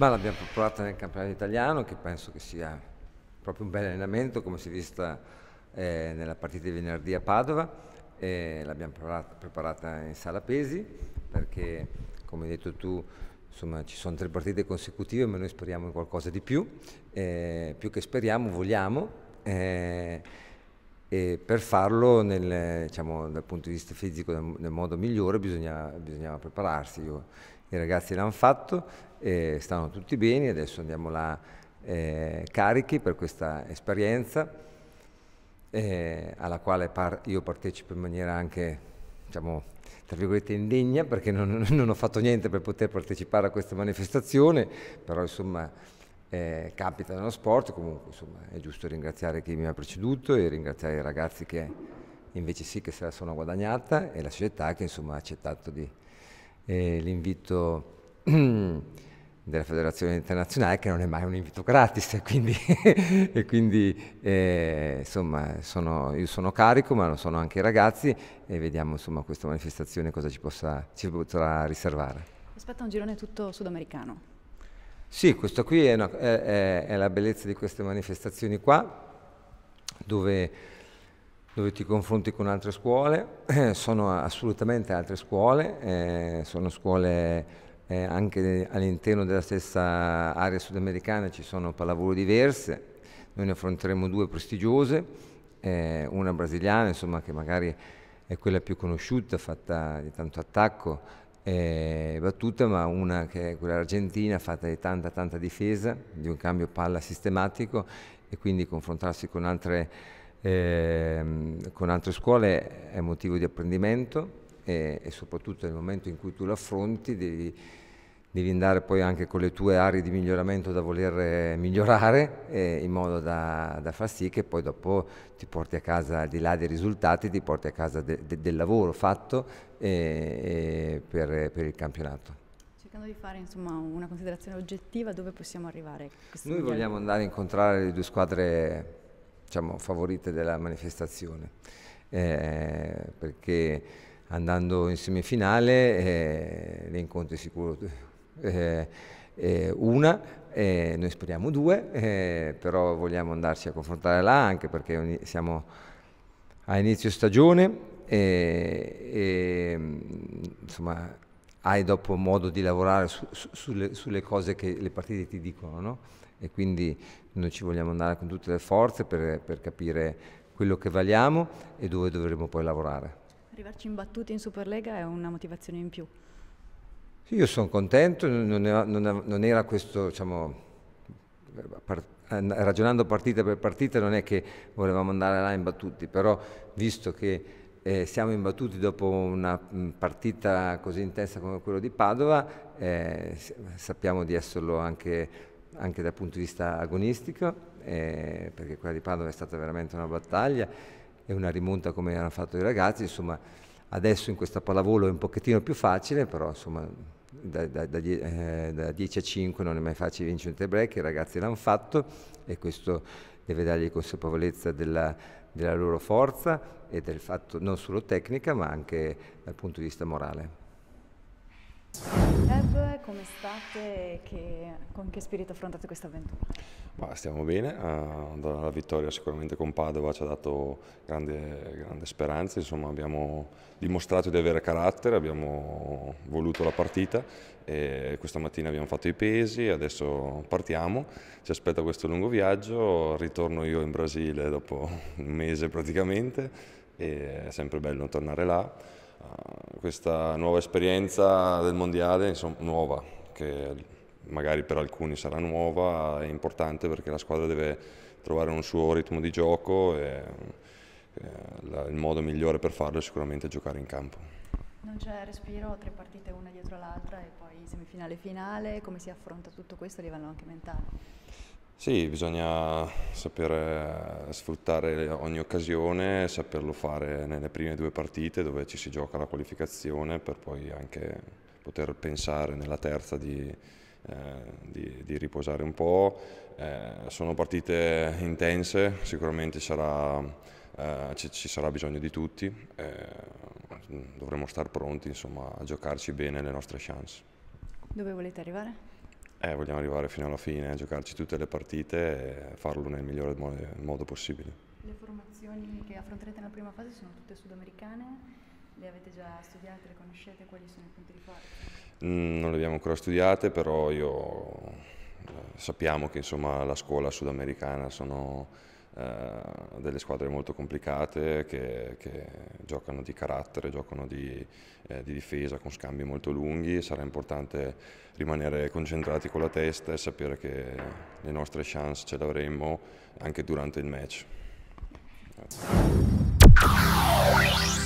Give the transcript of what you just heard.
Ma l'abbiamo provata nel campionato italiano, che penso che sia proprio un bel allenamento, come si è vista eh, nella partita di venerdì a Padova. Eh, l'abbiamo preparata in sala pesi, perché come hai detto tu, insomma, ci sono tre partite consecutive, ma noi speriamo in qualcosa di più. Eh, più che speriamo, vogliamo. Eh, e per farlo nel, diciamo, dal punto di vista fisico nel, nel modo migliore bisogna, bisognava prepararsi. Io, I ragazzi l'hanno fatto, e stanno tutti bene, adesso andiamo là eh, carichi per questa esperienza eh, alla quale par io partecipo in maniera anche, diciamo, tra virgolette indegna perché non, non ho fatto niente per poter partecipare a questa manifestazione, però insomma eh, capita nello sport, comunque insomma, è giusto ringraziare chi mi ha preceduto e ringraziare i ragazzi che invece sì che se la sono guadagnata e la società che insomma, ha accettato eh, l'invito della federazione internazionale che non è mai un invito gratis e quindi, e quindi eh, insomma sono, io sono carico ma lo sono anche i ragazzi e vediamo insomma questa manifestazione cosa ci, possa, ci potrà riservare. Aspetta un girone tutto sudamericano. Sì, questa qui è, una, è, è, la bellezza di queste manifestazioni qua, dove, dove ti confronti con altre scuole, eh, sono assolutamente altre scuole, eh, sono scuole eh, anche all'interno della stessa area sudamericana ci sono pallavolo diverse, noi ne affronteremo due prestigiose, eh, una brasiliana insomma, che magari è quella più conosciuta, fatta di tanto attacco, eh, battuta, ma una che è quella argentina, fatta di tanta tanta difesa, di un cambio palla sistematico e quindi confrontarsi con altre, eh, con altre scuole è motivo di apprendimento e, e soprattutto nel momento in cui tu l'affronti devi devi andare poi anche con le tue aree di miglioramento da voler eh, migliorare eh, in modo da, da, far sì che poi dopo ti porti a casa al di là dei risultati, ti porti a casa de, de, del lavoro fatto eh, eh, per, per il campionato cercando di fare insomma, una considerazione oggettiva dove possiamo arrivare. Noi vogliamo andare a incontrare le due squadre diciamo, favorite della manifestazione, eh, perché andando in semifinale eh, le incontri sicuro eh, eh, una, eh, noi speriamo due, però vogliamo andarci a confrontare là anche perché siamo a inizio stagione e, insomma hai dopo modo di lavorare su, su, sulle, sulle, cose che le partite ti dicono no? e quindi noi ci vogliamo andare con tutte le forze per, per capire quello che valiamo e dove dovremo poi lavorare. Arrivarci imbattuti in Superlega è una motivazione in più. Io sono contento, non era, non era questo, diciamo, part- eh, ragionando partita per partita non è che volevamo andare là imbattuti, però visto che eh, siamo imbattuti dopo una mm, partita così intensa come quella di Padova, eh, sappiamo di esserlo anche, anche, dal punto di vista agonistico, eh, perché quella di Padova è stata veramente una battaglia e una rimonta come hanno fatto i ragazzi, insomma Adesso in questa pallavolo è un pochettino più facile, però insomma da, da, da, eh, da 10 a 5 non è mai facile vincere un tie break, i ragazzi l'hanno fatto e questo deve dargli consapevolezza della, della loro forza e del fatto non solo tecnica ma anche dal punto di vista morale come state e con che spirito affrontate questa avventura? Bah, stiamo bene, uh, eh, la vittoria sicuramente con Padova ci ha dato grande, grande speranza, insomma abbiamo dimostrato di avere carattere, abbiamo voluto la partita e questa mattina abbiamo fatto i pesi, adesso partiamo, ci aspetta questo lungo viaggio, ritorno io in Brasile dopo un mese praticamente, è sempre bello tornare là questa nuova esperienza del mondiale, insomma, nuova, che magari per alcuni sarà nuova, è importante perché la squadra deve trovare un suo ritmo di gioco e il modo migliore per farlo è sicuramente giocare in campo. Non c'è respiro, tre partite una dietro l'altra e poi semifinale finale, come si affronta tutto questo a livello anche mentale? Sì, bisogna sapere eh, sfruttare ogni occasione, saperlo fare nelle prime due partite dove ci si gioca la qualificazione per poi anche poter pensare nella terza di, eh, di, di riposare un po'. Eh, sono partite intense, sicuramente sarà, eh, ci, ci, sarà bisogno di tutti, eh, dovremo stare pronti insomma, a giocarci bene le nostre chance. Dove volete arrivare? Eh, vogliamo arrivare fino alla fine, giocarci tutte le partite e farlo nel migliore modo possibile. Le formazioni che affronterete nella prima fase sono tutte sudamericane? Le avete già studiate, le conoscete? Quali sono i punti di forza? Mm, non le abbiamo ancora studiate, però io eh, sappiamo che insomma, la scuola sudamericana sono eh, delle squadre molto complicate che, che, giocano di carattere, giocano di, eh, di, difesa con scambi molto lunghi, sarà importante rimanere concentrati con la testa e sapere che le nostre chance ce le avremo anche durante il match. Grazie. Ecco.